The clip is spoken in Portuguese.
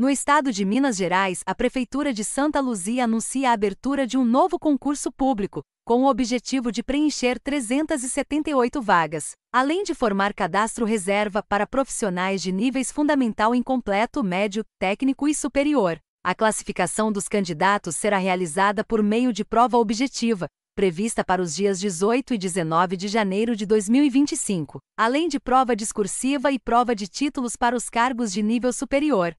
No estado de Minas Gerais, a Prefeitura de Santa Luzia anuncia a abertura de um novo concurso público, com o objetivo de preencher 378 vagas, além de formar cadastro reserva para profissionais de níveis fundamental incompleto, médio, técnico e superior. A classificação dos candidatos será realizada por meio de prova objetiva, prevista para os dias 18 e 19 de janeiro de 2025, além de prova discursiva e prova de títulos para os cargos de nível superior.